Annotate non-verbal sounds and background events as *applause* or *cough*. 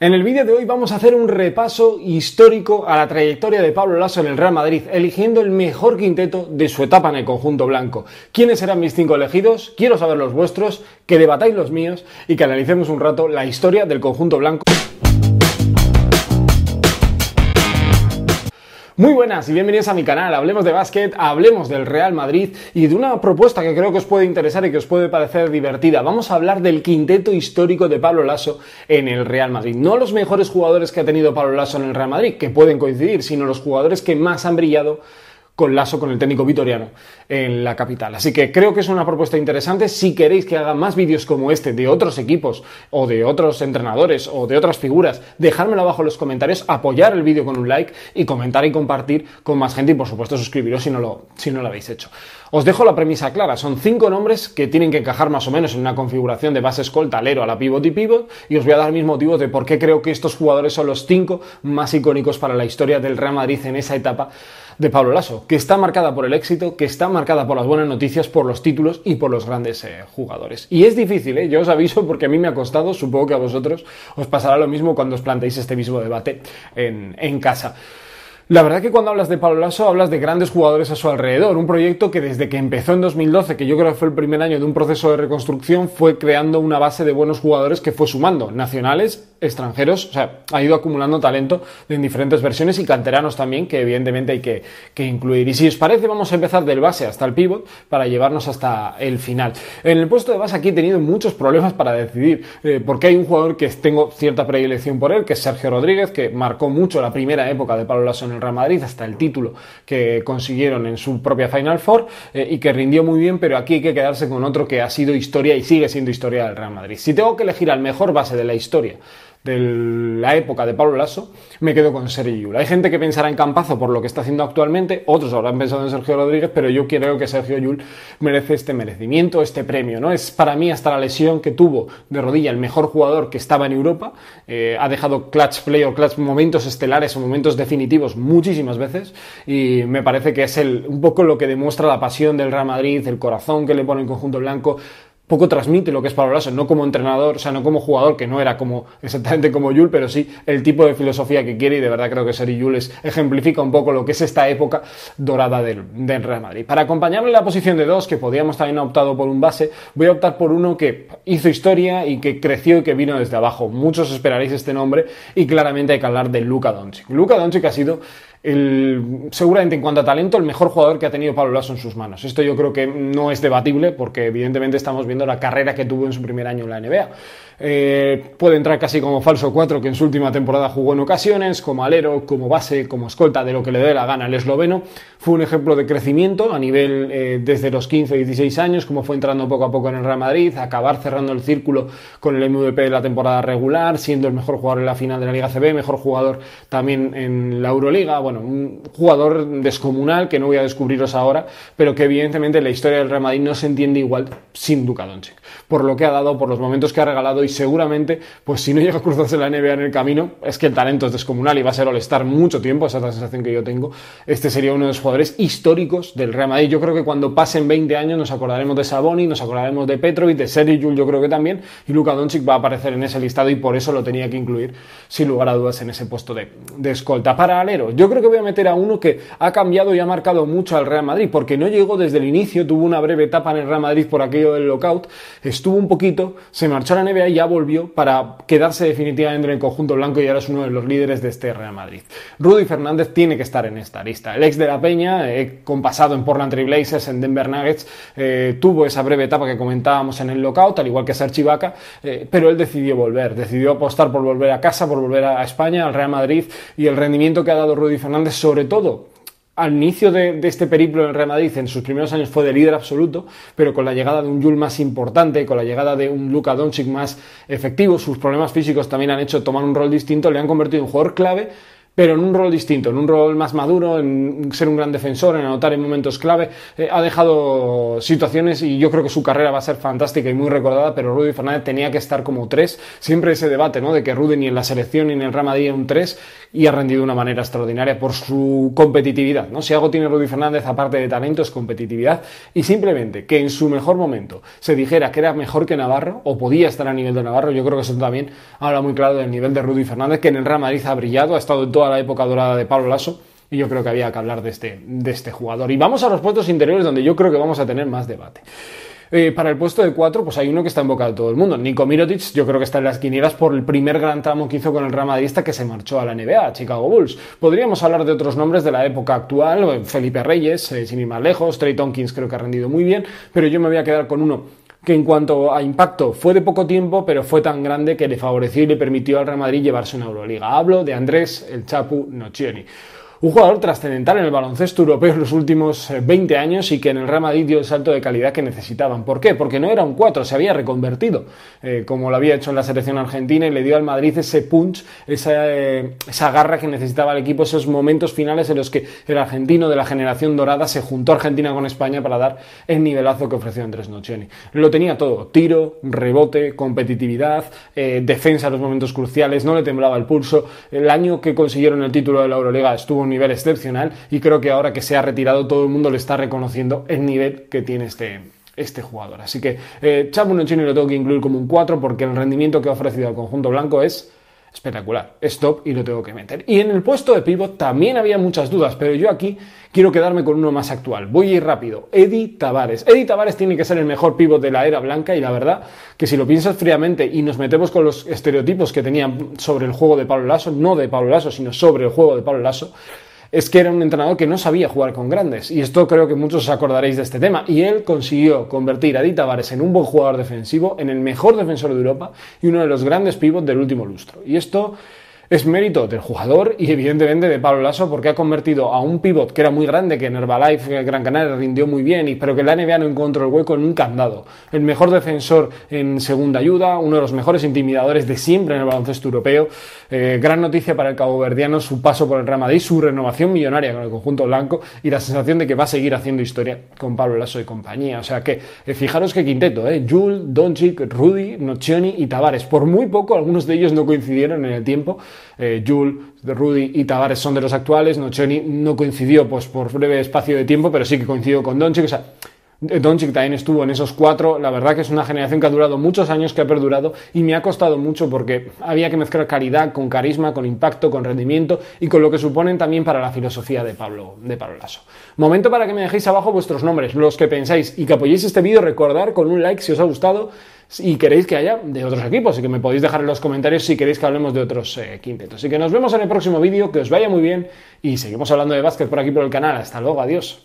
En el vídeo de hoy vamos a hacer un repaso histórico a la trayectoria de Pablo Lasso en el Real Madrid, eligiendo el mejor quinteto de su etapa en el conjunto blanco. ¿Quiénes serán mis cinco elegidos? Quiero saber los vuestros, que debatáis los míos y que analicemos un rato la historia del conjunto blanco. Muy buenas y bienvenidos a mi canal. Hablemos de básquet, hablemos del Real Madrid y de una propuesta que creo que os puede interesar y que os puede parecer divertida. Vamos a hablar del quinteto histórico de Pablo Lasso en el Real Madrid. No los mejores jugadores que ha tenido Pablo Lasso en el Real Madrid, que pueden coincidir, sino los jugadores que más han brillado con lazo con el técnico vitoriano en la capital. Así que creo que es una propuesta interesante. Si queréis que haga más vídeos como este de otros equipos o de otros entrenadores o de otras figuras, dejármelo abajo en los comentarios, apoyar el vídeo con un like y comentar y compartir con más gente y por supuesto suscribiros si no lo, si no lo habéis hecho. Os dejo la premisa clara, son cinco nombres que tienen que encajar más o menos en una configuración de base escolta, alero, a la pivot y pivot y os voy a dar mis motivos de por qué creo que estos jugadores son los cinco más icónicos para la historia del Real Madrid en esa etapa de Pablo Lasso, que está marcada por el éxito, que está marcada por las buenas noticias, por los títulos y por los grandes eh, jugadores. Y es difícil, eh, yo os aviso porque a mí me ha costado, supongo que a vosotros os pasará lo mismo cuando os planteéis este mismo debate en, en casa. La verdad que cuando hablas de Palo Lasso hablas de grandes jugadores a su alrededor, un proyecto que desde que empezó en 2012, que yo creo que fue el primer año de un proceso de reconstrucción, fue creando una base de buenos jugadores que fue sumando, nacionales, extranjeros, o sea, ha ido acumulando talento en diferentes versiones y canteranos también, que evidentemente hay que, incluir. Y si os parece, vamos a empezar del base hasta el pivot para llevarnos hasta el final. En el puesto de base aquí he tenido muchos problemas para decidir, eh, porque hay un jugador que tengo cierta predilección por él, que es Sergio Rodríguez, que marcó mucho la primera época de Palo Lasso en el Real Madrid hasta el título que consiguieron en su propia Final Four eh, y que rindió muy bien, pero aquí hay que quedarse con otro que ha sido historia y sigue siendo historia del Real Madrid. Si tengo que elegir al mejor base de la historia de la época de Pablo Lasso, me quedo con Sergio Yul. Hay gente que pensará en Campazo por lo que está haciendo actualmente, otros habrán pensado en Sergio Rodríguez, pero yo creo que Sergio Yul merece este merecimiento, este premio. ¿no? Es para mí hasta la lesión que tuvo de rodilla el mejor jugador que estaba en Europa. Eh, ha dejado clutch play o clutch momentos estelares o momentos definitivos muchísimas veces y me parece que es el, un poco lo que demuestra la pasión del Real Madrid, el corazón que le pone el conjunto blanco poco transmite lo que es Pablo no como entrenador, o sea, no como jugador, que no era como *laughs* exactamente como Yul, pero sí el tipo de filosofía que quiere y de verdad creo que Seri Yul ejemplifica un poco lo que es esta época dorada del, Real Madrid. Para acompañarle en la posición de dos, que podíamos también haber optado por un base, voy a optar por uno que hizo historia y que creció y que vino desde abajo. Muchos esperaréis este nombre y claramente hay que hablar de Luka Doncic. Luka Doncic ha sido el, seguramente en cuanto a talento, el mejor jugador que ha tenido Pablo Lazo en sus manos. Esto yo creo que no es debatible porque evidentemente estamos viendo la carrera que tuvo en su primer año en la NBA. Eh, puede entrar casi como falso 4 que en su última temporada jugó en ocasiones, como alero, como base, como escolta, de lo que le dé la gana al esloveno. Fue un ejemplo de crecimiento a nivel eh, desde los 15, 16 años, como fue entrando poco a poco en el Real Madrid, acabar cerrando el círculo con el MVP de la temporada regular, siendo el mejor jugador en la final de la Liga CB, mejor jugador también en la Euroliga bueno, un jugador descomunal que no voy a descubriros ahora, pero que evidentemente la historia del Real Madrid no se entiende igual sin Luka Doncic, por lo que ha dado, por los momentos que ha regalado y seguramente, pues si no llega a cruzarse la NBA en el camino, es que el talento es descomunal y va a ser molestar mucho tiempo, esa es la sensación que yo tengo. Este sería uno de los jugadores históricos del Real Madrid. Yo creo que cuando pasen 20 años nos acordaremos de Saboni, nos acordaremos de Petrovic, de Sergi yo creo que también, y Luka Doncic va a aparecer en ese listado y por eso lo tenía que incluir, sin lugar a dudas, en ese puesto de, escolta. Para yo creo que voy a meter a uno que ha cambiado y ha marcado mucho al Real Madrid, porque no llegó desde el inicio, tuvo una breve etapa en el Real Madrid por aquello del lockout, estuvo un poquito, se marchó a la NBA y ya volvió para quedarse definitivamente en el conjunto blanco y ahora es uno de los líderes de este Real Madrid. Rudy Fernández tiene que estar en esta lista. El ex de la Peña, eh, compasado en Portland Trailblazers, en Denver Nuggets, eh, tuvo esa breve etapa que comentábamos en el lockout, al igual que Sergio Vaca, eh, pero él decidió volver, decidió apostar por volver a casa, por volver a España, al Real Madrid y el rendimiento que ha dado Rudy Fernández Fernández, sobre todo al inicio de, este periplo en el Real Madrid, en sus primeros años fue de líder absoluto, pero con la llegada de un Yul más importante, con la llegada de un Luka Doncic más efectivo, sus problemas físicos también han hecho tomar un rol distinto, le han convertido en un jugador clave pero en un rol distinto, en un rol más maduro, en ser un gran defensor, en anotar en momentos clave. Eh, ha dejado situaciones y yo creo que su carrera va a ser fantástica y muy recordada, pero Rudy Fernández tenía que estar como tres. Siempre ese debate, ¿no? De que Rudy ni en la selección ni en el Real Madrid un tres y ha rendido de una manera extraordinaria por su competitividad, ¿no? Si algo tiene Rudy Fernández aparte de talento es competitividad y simplemente que en su mejor momento se dijera que era mejor que Navarro o podía estar a nivel de Navarro, yo creo que eso también habla muy claro del nivel de Rudy Fernández que en el Real Madrid ha brillado, ha estado en todas la época dorada de Pablo Lasso. Y yo creo que había que hablar de este, de este jugador. Y vamos a los puestos interiores donde yo creo que vamos a tener más debate. Eh, para el puesto de 4, pues hay uno que está en boca de todo el mundo. Nico Mirotic, yo creo que está en las quinielas por el primer gran tramo que hizo con el Real que se marchó a la NBA, Chicago Bulls. Podríamos hablar de otros nombres de la época actual, eh, Felipe Reyes, eh, sin ir más lejos, Trey Tompkins creo que ha rendido muy bien, pero yo me voy a quedar con uno que en cuanto a impacto fue de poco tiempo, pero fue tan grande que le favoreció y le permitió al Real Madrid llevarse una Euroliga. Hablo de Andrés El Chapu Nocioni un jugador trascendental en el baloncesto europeo en los últimos 20 eh, años y que en el Real Madrid dio el salto de calidad que necesitaban. ¿Por qué? Porque no era un cuatro se había reconvertido, eh, como lo había hecho en la selección argentina y le dio al Madrid ese punch, esa, eh, esa garra que necesitaba el equipo, esos momentos finales en los que el argentino de la generación dorada se juntó a Argentina con España para dar el nivelazo que ofreció Andrés noches Lo tenía todo, tiro, rebote, competitividad, defensa en los momentos cruciales, no le temblaba el pulso. El año que consiguieron el título de la Euroliga estuvo un nivel excepcional y creo que ahora que se ha retirado todo el mundo le está reconociendo el nivel que tiene este, este jugador. Así que eh, chino lo tengo que incluir como un 4 porque el rendimiento que ha ofrecido al conjunto blanco es espectacular. Stop y lo tengo que meter. Y en el puesto de pívot también había muchas dudas, pero yo aquí quiero quedarme con uno más actual. Voy a ir rápido. Eddie Tavares. Eddie Tavares tiene que ser el mejor pívot de la era blanca y la verdad que si lo piensas fríamente y nos metemos con los estereotipos que tenían sobre el juego de Pablo Lasso, no de Pablo Lasso, sino sobre el juego de Pablo Lasso, es que era un entrenador que no sabía jugar con grandes. Y esto creo que muchos os acordaréis de este tema. Y él consiguió convertir a Dita Tavares en un buen jugador defensivo, en el mejor defensor de Europa y uno de los grandes pivots del último lustro. Y esto es mérito del jugador y evidentemente de Pablo Lasso porque ha convertido a un pivot que era muy grande, que en Herbalife, Gran Canaria, rindió muy bien, y, pero que la NBA no encontró el hueco en un candado. El mejor defensor en segunda ayuda, uno de los mejores intimidadores de siempre en el baloncesto europeo. Eh, gran noticia para el cabo verdiano, su paso por el ramadí, su renovación millonaria con el conjunto blanco y la sensación de que va a seguir haciendo historia con Pablo Lasso y compañía. O sea que eh, fijaros que quinteto, eh, jules Doncic, Rudy, Nocioni y Tavares. Por muy poco algunos de ellos no coincidieron en el tiempo eh, Jules, Rudy y Tavares son de los actuales, Nochoni no coincidió pues, por breve espacio de tiempo, pero sí que coincidió con Doncic, o sea, Doncic también estuvo en esos cuatro. La verdad que es una generación que ha durado muchos años, que ha perdurado y me ha costado mucho porque había que mezclar calidad con carisma, con impacto, con rendimiento y con lo que suponen también para la filosofía de Pablo, de Lasso. Momento para que me dejéis abajo vuestros nombres, los que pensáis y que apoyéis este vídeo. Recordar con un like si os ha gustado y queréis que haya de otros equipos y que me podéis dejar en los comentarios si queréis que hablemos de otros eh, quintetos. Así que nos vemos en el próximo vídeo, que os vaya muy bien y seguimos hablando de básquet por aquí por el canal. Hasta luego, adiós.